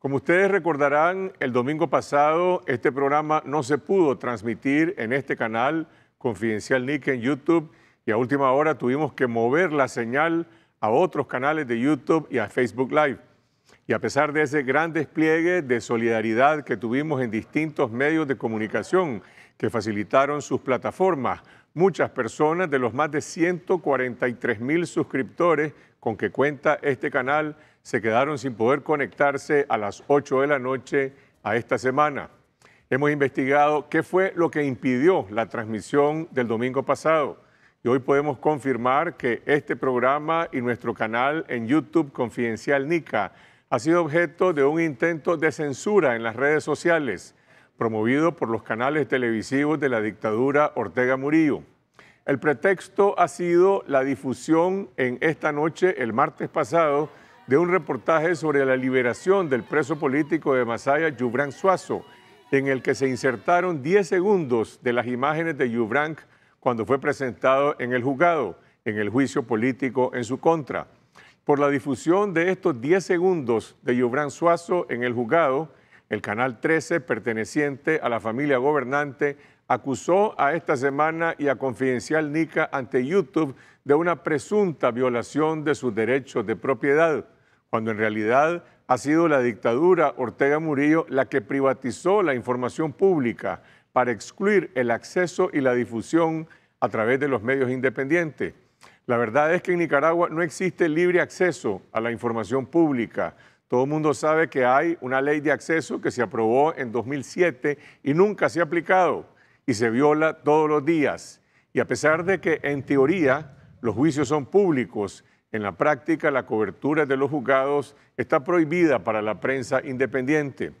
Como ustedes recordarán, el domingo pasado este programa no se pudo transmitir en este canal Confidencial Nick en YouTube y a última hora tuvimos que mover la señal a otros canales de YouTube y a Facebook Live. Y a pesar de ese gran despliegue de solidaridad que tuvimos en distintos medios de comunicación que facilitaron sus plataformas, muchas personas de los más de 143 mil suscriptores con que cuenta este canal se quedaron sin poder conectarse a las 8 de la noche a esta semana. Hemos investigado qué fue lo que impidió la transmisión del domingo pasado y hoy podemos confirmar que este programa y nuestro canal en YouTube Confidencial Nica ha sido objeto de un intento de censura en las redes sociales promovido por los canales televisivos de la dictadura Ortega Murillo. El pretexto ha sido la difusión en esta noche, el martes pasado, de un reportaje sobre la liberación del preso político de Masaya, Yubran Suazo, en el que se insertaron 10 segundos de las imágenes de Yubran cuando fue presentado en el juzgado, en el juicio político en su contra. Por la difusión de estos 10 segundos de Yubran Suazo en el juzgado, el Canal 13, perteneciente a la familia gobernante, acusó a esta semana y a Confidencial Nica ante YouTube de una presunta violación de sus derechos de propiedad, cuando en realidad ha sido la dictadura Ortega Murillo la que privatizó la información pública para excluir el acceso y la difusión a través de los medios independientes. La verdad es que en Nicaragua no existe libre acceso a la información pública, todo el mundo sabe que hay una ley de acceso que se aprobó en 2007 y nunca se ha aplicado y se viola todos los días. Y a pesar de que en teoría los juicios son públicos, en la práctica la cobertura de los juzgados está prohibida para la prensa independiente.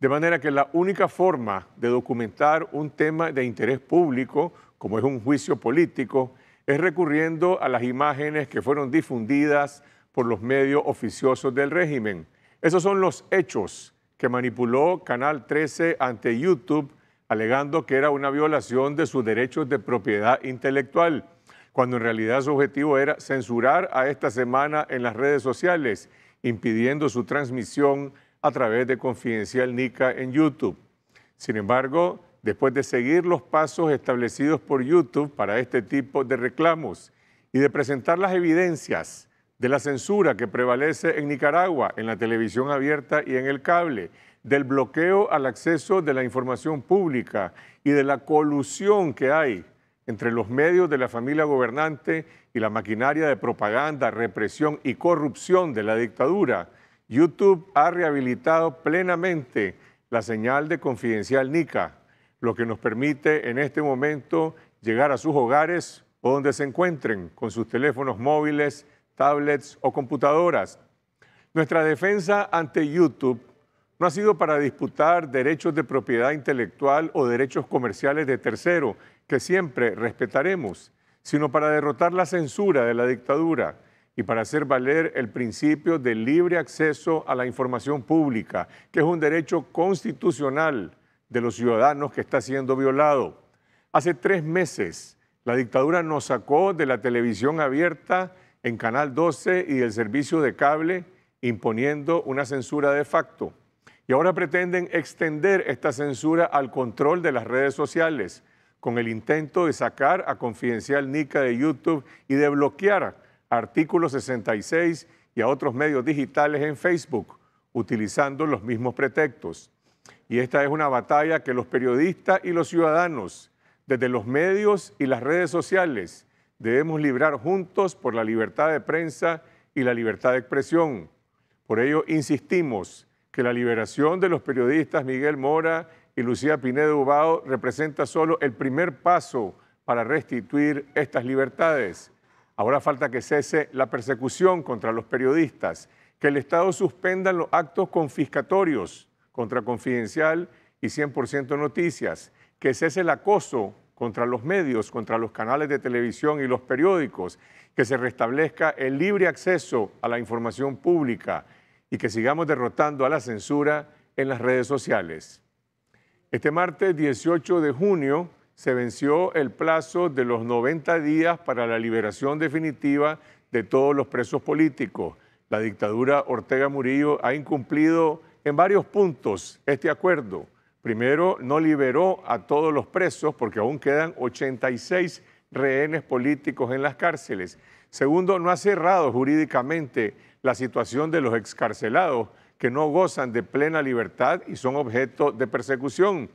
De manera que la única forma de documentar un tema de interés público, como es un juicio político, es recurriendo a las imágenes que fueron difundidas por los medios oficiosos del régimen esos son los hechos que manipuló Canal 13 ante YouTube, alegando que era una violación de sus derechos de propiedad intelectual, cuando en realidad su objetivo era censurar a esta semana en las redes sociales, impidiendo su transmisión a través de Confidencial Nica en YouTube. Sin embargo, después de seguir los pasos establecidos por YouTube para este tipo de reclamos y de presentar las evidencias, de la censura que prevalece en Nicaragua, en la televisión abierta y en el cable, del bloqueo al acceso de la información pública y de la colusión que hay entre los medios de la familia gobernante y la maquinaria de propaganda, represión y corrupción de la dictadura, YouTube ha rehabilitado plenamente la señal de Confidencial Nica, lo que nos permite en este momento llegar a sus hogares o donde se encuentren con sus teléfonos móviles tablets o computadoras. Nuestra defensa ante YouTube no ha sido para disputar derechos de propiedad intelectual o derechos comerciales de tercero, que siempre respetaremos, sino para derrotar la censura de la dictadura y para hacer valer el principio del libre acceso a la información pública, que es un derecho constitucional de los ciudadanos que está siendo violado. Hace tres meses, la dictadura nos sacó de la televisión abierta en Canal 12 y el servicio de cable imponiendo una censura de facto. Y ahora pretenden extender esta censura al control de las redes sociales, con el intento de sacar a Confidencial Nica de YouTube y de bloquear Artículo 66 y a otros medios digitales en Facebook, utilizando los mismos pretextos. Y esta es una batalla que los periodistas y los ciudadanos, desde los medios y las redes sociales, debemos librar juntos por la libertad de prensa y la libertad de expresión. Por ello, insistimos que la liberación de los periodistas Miguel Mora y Lucía Pinedo Ubao representa solo el primer paso para restituir estas libertades. Ahora falta que cese la persecución contra los periodistas, que el Estado suspenda los actos confiscatorios contra Confidencial y 100% Noticias, que cese el acoso contra los medios, contra los canales de televisión y los periódicos, que se restablezca el libre acceso a la información pública y que sigamos derrotando a la censura en las redes sociales. Este martes 18 de junio se venció el plazo de los 90 días para la liberación definitiva de todos los presos políticos. La dictadura Ortega Murillo ha incumplido en varios puntos este acuerdo. Primero, no liberó a todos los presos porque aún quedan 86 rehenes políticos en las cárceles. Segundo, no ha cerrado jurídicamente la situación de los excarcelados que no gozan de plena libertad y son objeto de persecución.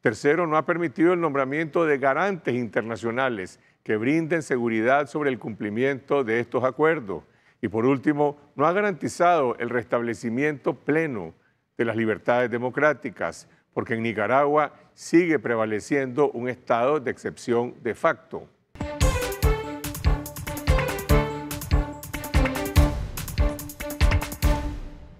Tercero, no ha permitido el nombramiento de garantes internacionales que brinden seguridad sobre el cumplimiento de estos acuerdos. Y por último, no ha garantizado el restablecimiento pleno de las libertades democráticas porque en Nicaragua sigue prevaleciendo un estado de excepción de facto.